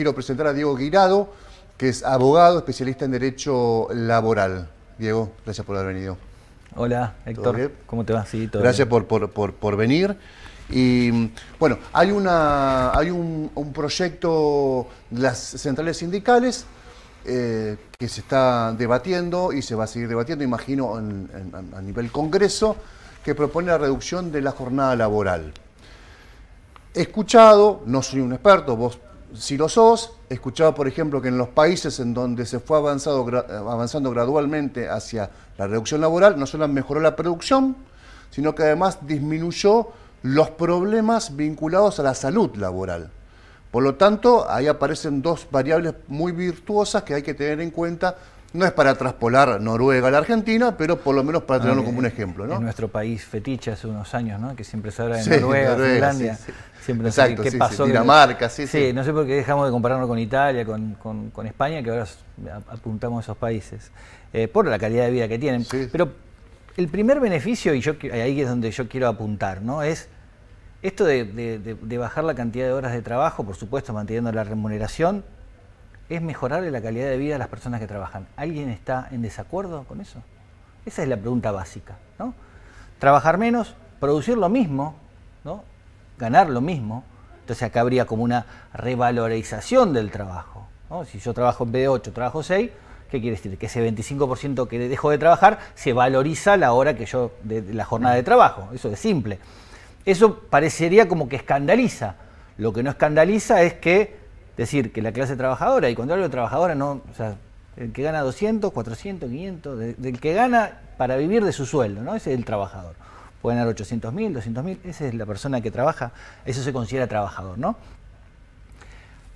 quiero presentar a Diego Guirado, que es abogado, especialista en Derecho Laboral. Diego, gracias por haber venido. Hola, Héctor. ¿Cómo te va? Sí, todo gracias Por, por, venir. Y bueno, hay, una, hay un, proyecto de las centrales sindicales eh, que se está debatiendo y se va a seguir debatiendo, imagino, a nivel Congreso, que propone la reducción de la jornada laboral. He escuchado, no soy un experto, vos si los sos, escuchaba por ejemplo que en los países en donde se fue avanzando gradualmente hacia la reducción laboral, no solo mejoró la producción, sino que además disminuyó los problemas vinculados a la salud laboral. Por lo tanto, ahí aparecen dos variables muy virtuosas que hay que tener en cuenta no es para traspolar Noruega a la Argentina, pero por lo menos para tenerlo como un ejemplo. ¿no? nuestro país fetiche hace unos años, ¿no? que siempre se habla de Noruega, Finlandia. Siempre se Exacto, qué pasó. Dinamarca, sí, sí. no sé por qué dejamos de compararnos con Italia, con, con, con España, que ahora apuntamos a esos países, eh, por la calidad de vida que tienen. Pero el primer beneficio, y yo ahí es donde yo quiero apuntar, ¿no? es esto de bajar la cantidad de horas de trabajo, por supuesto manteniendo la remuneración, es mejorarle la calidad de vida a las personas que trabajan. ¿Alguien está en desacuerdo con eso? Esa es la pregunta básica. ¿no? Trabajar menos, producir lo mismo, ¿no? ganar lo mismo. Entonces acá habría como una revalorización del trabajo. Si yo trabajo en vez 8, trabajo 6, ¿qué quiere decir? Que ese 25% que dejo de trabajar se valoriza la hora que yo, de la jornada de trabajo. Eso es simple. Eso parecería como que escandaliza. Lo que no escandaliza es que decir que la clase trabajadora, y cuando hablo de trabajadora, no, o sea, el que gana 200, 400, 500, del que gana para vivir de su sueldo, ¿no? Ese es el trabajador. Puede ganar 800 mil, 200 mil, esa es la persona que trabaja, eso se considera trabajador, ¿no?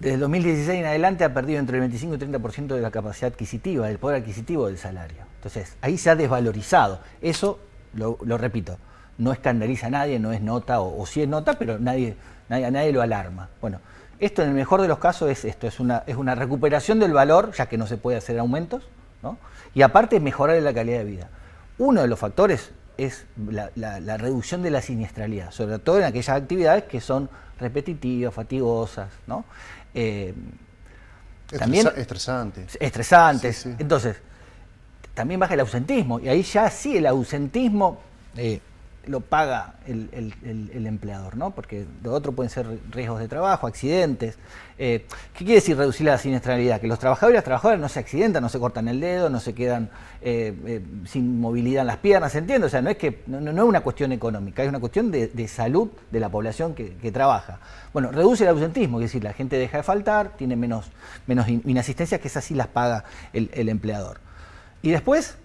Desde 2016 en adelante ha perdido entre el 25 y 30% de la capacidad adquisitiva, del poder adquisitivo del salario. Entonces, ahí se ha desvalorizado. Eso, lo, repito, no escandaliza a nadie, no es nota, o, si sí es nota, pero nadie, nadie, a nadie lo alarma. Bueno, esto en el mejor de los casos es esto, es una, es una recuperación del valor, ya que no se puede hacer aumentos, ¿no? y aparte es mejorar la calidad de vida. Uno de los factores es la, reducción de la siniestralidad, sobre todo en aquellas actividades que son repetitivas, fatigosas, ¿no? Eh, también, estresantes. Estresantes. Entonces, también baja el ausentismo, y ahí ya sí el ausentismo... Eh, lo paga el, empleador, ¿no? Porque de otro pueden ser riesgos de trabajo, accidentes. Eh, ¿Qué quiere decir reducir la siniestralidad? Que los trabajadores y las trabajadoras no se accidentan, no se cortan el dedo, no se quedan eh, eh, sin movilidad en las piernas, ¿entiendes? O sea, no es que no, es una cuestión económica, es una cuestión de, salud de la población que, trabaja. Bueno, reduce el ausentismo, es decir, la gente deja de faltar, tiene menos, menos inasistencias, que esas sí las paga el empleador. Y después,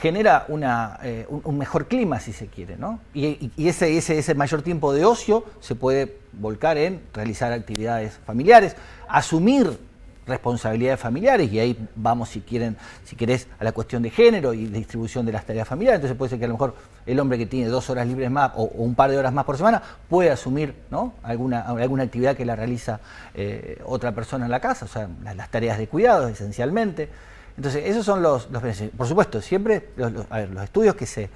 genera una, eh, un, mejor clima, si se quiere, ¿no? Y, ese, ese, mayor tiempo de ocio se puede volcar en realizar actividades familiares, asumir responsabilidades familiares, y ahí vamos, si quieren, si querés, a la cuestión de género y distribución de las tareas familiares. Entonces puede ser que a lo mejor el hombre que tiene dos horas libres más o, un par de horas más por semana puede asumir ¿no? alguna, alguna actividad que la realiza eh, otra persona en la casa, o sea, las, tareas de cuidado esencialmente. Entonces, esos son los, beneficios. Por supuesto, siempre los, estudios que se,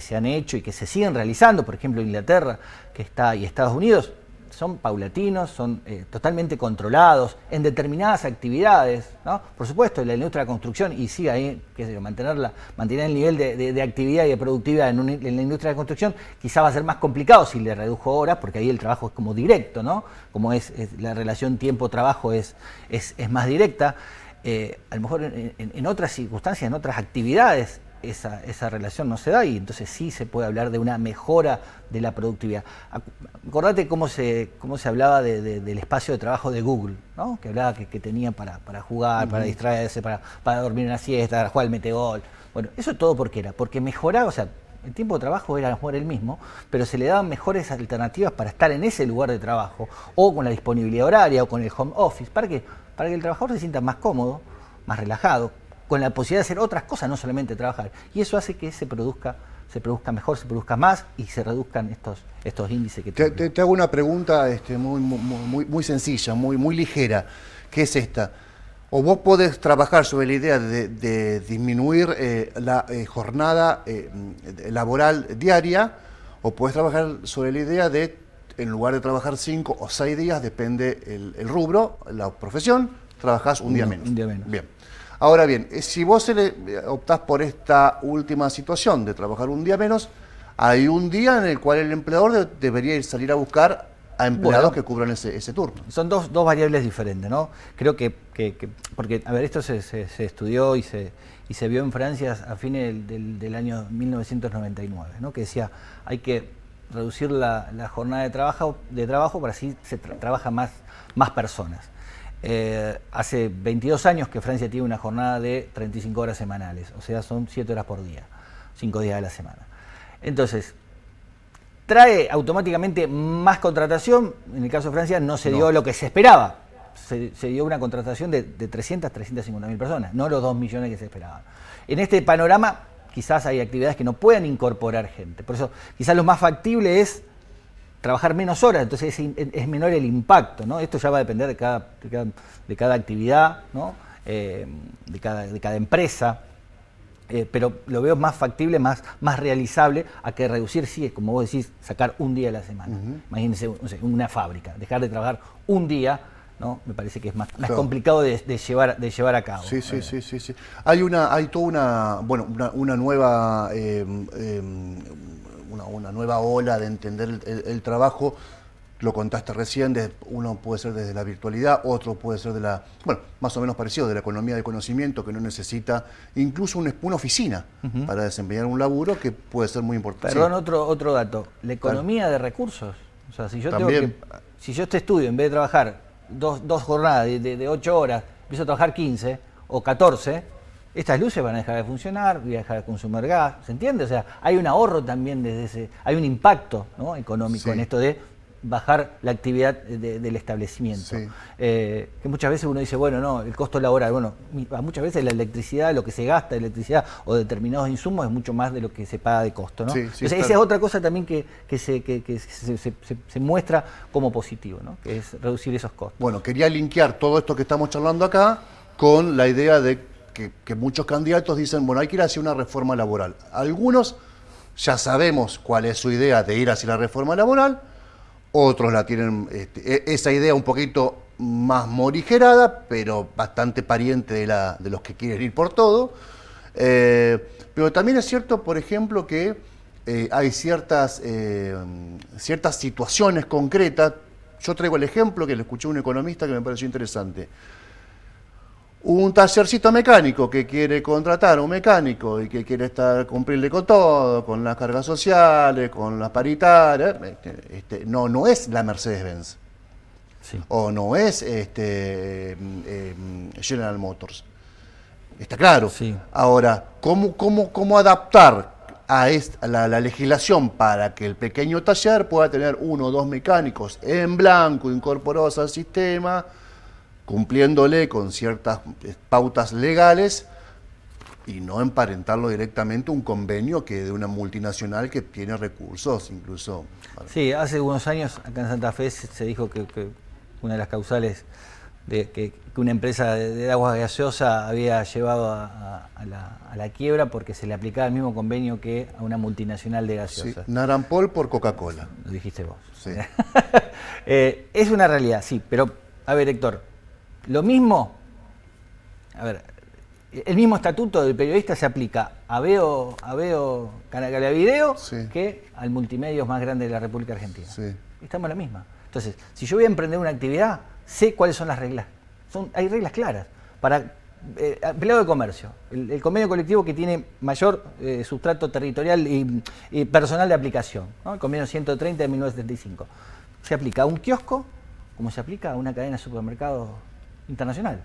se han hecho y que se siguen realizando, por ejemplo, Inglaterra que está, y Estados Unidos, son paulatinos, son eh, totalmente controlados en determinadas actividades, ¿no? Por supuesto, en la industria de la construcción, y sí, ahí, qué sé yo, mantenerla, mantener el nivel de, actividad y de productividad en, la industria de la construcción quizá va a ser más complicado si le redujo horas, porque ahí el trabajo es como directo, ¿no? Como es, es la relación tiempo-trabajo es, es, es más directa. Eh, a lo mejor en, otras circunstancias, en otras actividades, esa, relación no se da y entonces sí se puede hablar de una mejora de la productividad. Acordate cómo se, cómo se hablaba del espacio de trabajo de Google, ¿no? que hablaba que, tenía para, jugar, para distraerse, para, dormir una siesta, para jugar el metegol. Bueno, eso todo porque era, porque mejoraba, o sea, el tiempo de trabajo era a lo mejor el mismo, pero se le daban mejores alternativas para estar en ese lugar de trabajo, o con la disponibilidad horaria, o con el home office. ¿Para que para que el trabajador se sienta más cómodo, más relajado, con la posibilidad de hacer otras cosas, no solamente trabajar. Y eso hace que se produzca se produzca mejor, se produzca más y se reduzcan estos, estos índices que te, te, hago una pregunta este, muy, muy, sencilla, muy, muy ligera, que es esta. O vos podés trabajar sobre la idea de, disminuir eh, la eh, jornada eh, laboral diaria, o podés trabajar sobre la idea de en lugar de trabajar cinco o seis días, depende el, rubro, la profesión, trabajás un, día menos. Un día menos. Bien. Ahora bien, eh, si vos eh, optás por esta última situación de trabajar un día menos, hay un día en el cual el empleador debería salir a buscar a empleados que cubran ese, turno. Son dos, variables diferentes, ¿no? Creo que, porque, a ver, esto se, estudió y se, y se vio en Francia a fines del, del año 1999, ¿no? Que decía, hay que reducir la, jornada de trabajo, de para así se trabaja más, más personas. Eh, hace 22 años que Francia tiene una jornada de 35 horas semanales, o sea, son 7 horas por día, 5 días de la semana. Entonces, trae automáticamente más contratación, en el caso de Francia no se dio lo que se esperaba, se, dio una contratación de, de 300, 350 mil personas, no los 2 millones que se esperaban. En este panorama quizás hay actividades que no puedan incorporar gente. Por eso, quizás lo más factible es trabajar menos horas, entonces es, menor el impacto, ¿no? Esto ya va a depender de cada, de cada, actividad, eh, de, cada, de cada empresa. Eh, pero lo veo más factible, más, más realizable a que reducir, sí, es como vos decís, sacar un día a la semana. Imagínense no sé, una fábrica, dejar de trabajar un día me parece que es más, complicado de, llevar, de llevar a cabo. Sí, sí, eh. sí, sí, sí, Hay una, hay toda una, bueno, una, nueva eh, em, una, nueva ola de entender el, trabajo. Lo contaste recién, uno puede ser desde la virtualidad, otro puede ser de la, bueno, más o menos parecido, de la economía de conocimiento, que no necesita incluso una oficina para desempeñar un laburo que puede ser muy importante. Perdón, otro, otro dato. La economía de recursos. O sea, si yo, tengo que, si yo este estudio, en vez de trabajar dos, jornadas de, ocho horas, empiezo a trabajar 15 o 14, estas luces van a dejar de funcionar, voy a dejar de consumir gas, ¿se entiende? O sea, hay un ahorro también desde ese, hay un impacto económico en esto de bajar la actividad del establecimiento. Eh, que muchas veces uno dice, bueno, no, el costo laboral, bueno, muchas veces la electricidad, lo que se gasta de electricidad o determinados insumos es mucho más de lo que se paga de costo, ¿no? esa es otra cosa también que, se, se, muestra como positivo, ¿no? Que es reducir esos costos. Bueno, quería linkear todo esto que estamos charlando acá con la idea de que, que muchos candidatos dicen, bueno, hay que ir hacia una reforma laboral. Algunos ya sabemos cuál es su idea de ir hacia la reforma laboral, otros la tienen, este, e-, esa idea un poquito más morigerada, pero bastante pariente de, la, de los que quieren ir por todo. Eh, pero también es cierto, por ejemplo, que eh, hay ciertas, eh, ciertas situaciones concretas. Yo traigo el ejemplo que le escuché a un economista que me pareció interesante un tallercito mecánico que quiere contratar a un mecánico y que quiere estar cumplirle con todo, con las cargas sociales, con las paritarias, este, este, no, no es la Mercedes-Benz. O no es este, mm, em, General Motors. Está claro. Ahora, ¿cómo, adaptar a, la, la, legislación para que el pequeño taller pueda tener uno o dos mecánicos en blanco incorporados al sistema? cumpliéndole con ciertas eh, pautas legales y no emparentarlo directamente un convenio que de una multinacional que tiene recursos incluso. Sí, hace unos años acá en Santa Fe se dijo que, una de las causales de que, una empresa de, de, agua gaseosa había llevado a, la, quiebra porque se le aplicaba el mismo convenio que a una multinacional de gaseosa. Sí, Narampol por Coca-Cola. Lo dijiste vos. Eh, es una realidad, sí, pero a ver Héctor, lo mismo, a ver, el mismo estatuto del periodista se aplica a Veo, a Veo Canal Video que al multimedios más grande de la República Argentina. Estamos en la misma. Entonces, si yo voy a emprender una actividad, sé cuáles son las reglas. Son, hay reglas claras. Para eh, empleado de comercio, el, convenio colectivo que tiene mayor eh, sustrato territorial y, personal de aplicación, el convenio 130 de 1975, se aplica a un kiosco como se aplica a una cadena de supermercados internacional.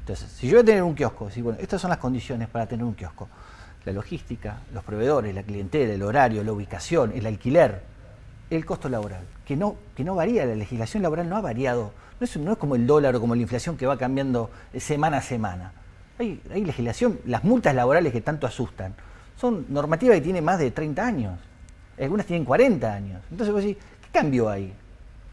Entonces, si yo voy a tener un kiosco, si, bueno, estas son las condiciones para tener un kiosco. La logística, los proveedores, la clientela, el horario, la ubicación, el alquiler, el costo laboral, que no, que no varía, la legislación laboral no ha variado. No es, no es como el dólar o como la inflación que va cambiando eh, semana a semana. Hay, legislación, las multas laborales que tanto asustan, son normativas que tienen más de 30 años. Algunas tienen 40 años. Entonces vos decís, ¿qué cambio hay?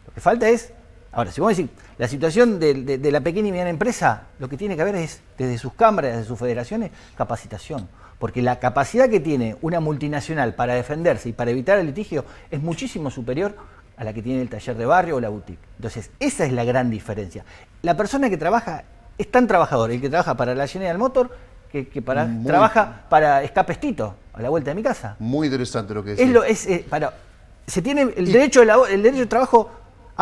Lo que falta es Ahora, si vos decís, la situación de, la pequeña y mediana empresa, lo que tiene que haber es, desde sus cámaras, desde sus federaciones, capacitación. Porque la capacidad que tiene una multinacional para defenderse y para evitar el litigio es muchísimo superior a la que tiene el taller de barrio o la boutique. Entonces, esa es la gran diferencia. La persona que trabaja es tan trabajador, el que trabaja para la General Motor, que, para, trabaja para Escapestito, a la vuelta de mi casa. Muy interesante lo que decís. Es lo, eh, para, se tiene el derecho, el derecho de trabajo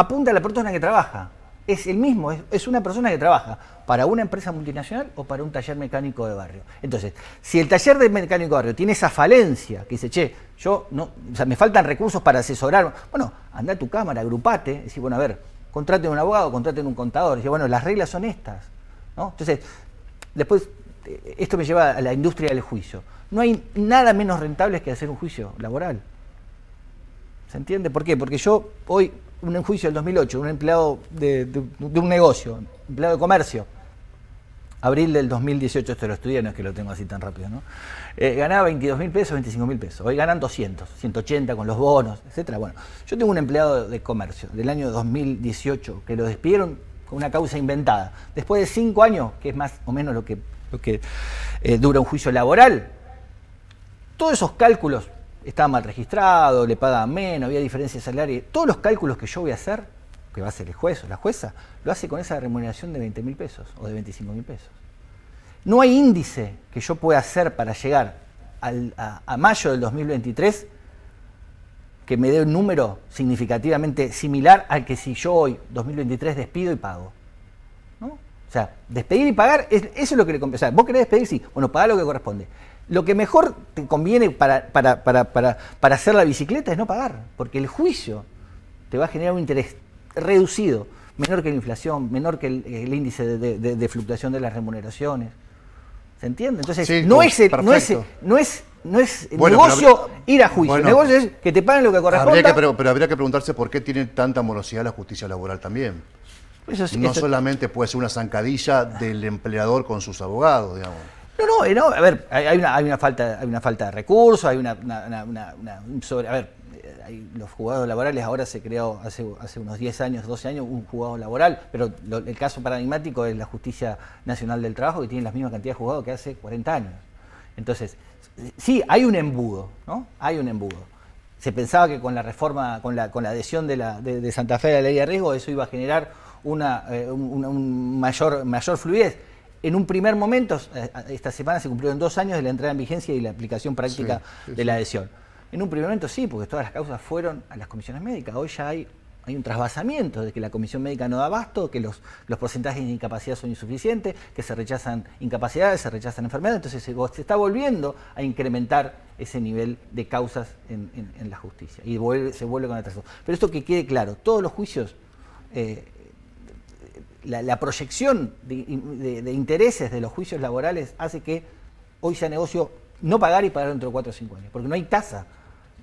apunta a la persona que trabaja. Es el mismo, es, una persona que trabaja para una empresa multinacional o para un taller mecánico de barrio. Entonces, si el taller de mecánico de barrio tiene esa falencia que dice, che, yo no, o sea, me faltan recursos para asesorar, bueno, anda a tu cámara, agrupate, decir, bueno, a ver, contraten un abogado, contraten un contador, Y bueno, las reglas son estas. Entonces, después, eh, esto me lleva a la industria del juicio. No hay nada menos rentable que hacer un juicio laboral. ¿Se entiende? ¿Por qué? Porque yo hoy, un juicio del 2008, un empleado de, un negocio, empleado de comercio, abril del 2018, esto lo estudié, no es que lo tengo así tan rápido, ¿no? Eh, ganaba 22 mil pesos, 25 mil pesos. Hoy ganan 200, 180 con los bonos, etcétera. Bueno, yo tengo un empleado de comercio del año 2018 que lo despidieron con una causa inventada. Después de cinco años, que es más o menos lo que, lo que eh, dura un juicio laboral, todos esos cálculos estaba mal registrado, le pagaban menos, había diferencias salariales. Todos los cálculos que yo voy a hacer, que va a hacer el juez o la jueza, lo hace con esa remuneración de 20 mil pesos o de 25 mil pesos. No hay índice que yo pueda hacer para llegar a, mayo del 2023 que me dé un número significativamente similar al que si yo hoy, 2023, despido y pago. O sea, despedir y pagar, eso es lo que le compensa. vos querés despedir, sí, bueno, pagar lo que corresponde lo que mejor te conviene para, para, hacer la bicicleta es no pagar, porque el juicio te va a generar un interés reducido, menor que la inflación, menor que el, índice de, de, fluctuación de las remuneraciones. ¿Se entiende? Entonces, no, es no, es no es, negocio ir a juicio, el negocio es que te paguen lo que corresponde. pero, habría que preguntarse por qué tiene tanta morosidad la justicia laboral también. no solamente puede ser una zancadilla del empleador con sus abogados, digamos. No, no, no, a ver, hay una, falta, hay una falta de recursos, hay una, sobre, a ver, eh, los juzgados laborales ahora se creó hace, unos 10 años, 12 años, un juzgado laboral, pero el caso paradigmático es la Justicia Nacional del Trabajo, que tiene la misma cantidad de juzgados que hace 40 años. Entonces, sí, hay un embudo, ¿no? Hay un embudo. Se pensaba que con la reforma, con la, con la adhesión de, la, de, Santa Fe a la ley de riesgo, eso iba a generar una, eh, mayor, mayor fluidez en un primer momento, eh, eh, esta semana se cumplieron dos años de la entrada en vigencia y la aplicación práctica de la adhesión. En un primer momento sí, porque todas las causas fueron a las comisiones médicas. Hoy ya hay, hay un trasvasamiento de que la comisión médica no da abasto, que los, los porcentajes de incapacidad son insuficientes, que se rechazan incapacidades, se rechazan enfermedades. Entonces se, está volviendo a incrementar ese nivel de causas en, la justicia y se vuelve con atraso. Pero esto que quede claro, todos los juicios eh, la, proyección de, intereses de los juicios laborales hace que hoy sea negocio no pagar y pagar dentro de 4 o 5 años, porque no hay tasa.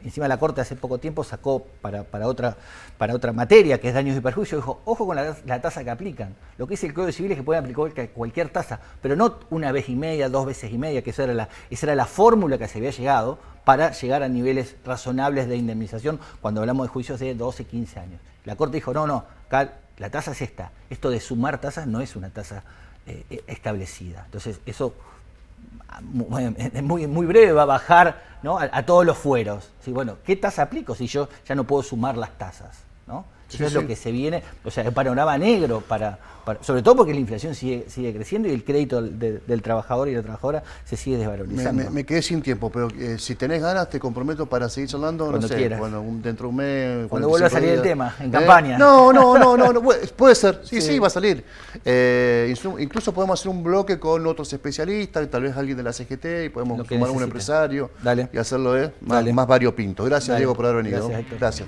Encima la Corte hace poco tiempo sacó para, otra, para otra materia, que es daños y perjuicios, dijo, ojo con la, tasa que aplican. Lo que dice el Código Civil es que pueden aplicar cualquier tasa, pero no una vez y media, dos veces y media, que esa era la, esa era la fórmula que se había llegado para llegar a niveles razonables de indemnización cuando hablamos de juicios de 12, 15 años. La Corte dijo, no, no, acá la tasa es esta. Esto de sumar tasas no es una tasa eh, eh, establecida. Entonces, eso muy, muy breve va a bajar ¿no? a, todos los fueros. ¿sí? Bueno, ¿qué tasa aplico si yo ya no puedo sumar las tasas? ¿no? Eso es lo que se viene, o sea, es panorama negro para, sobre todo porque la inflación sigue, creciendo y el crédito del trabajador y la trabajadora se sigue desvalorizando. Me, quedé sin tiempo, pero eh, si tenés ganas te comprometo para seguir charlando. cuando no quieras. dentro de un mes. Cuando vuelva a salir el tema, en ¿Eh? campaña. No, no, no, no, puede ser, sí, sí, va a salir. Eh, incluso podemos hacer un bloque con otros especialistas, tal vez alguien de la CGT y podemos sumar a un empresario y hacerlo más, varios más variopinto. Gracias Diego por haber venido. Gracias. Gracias.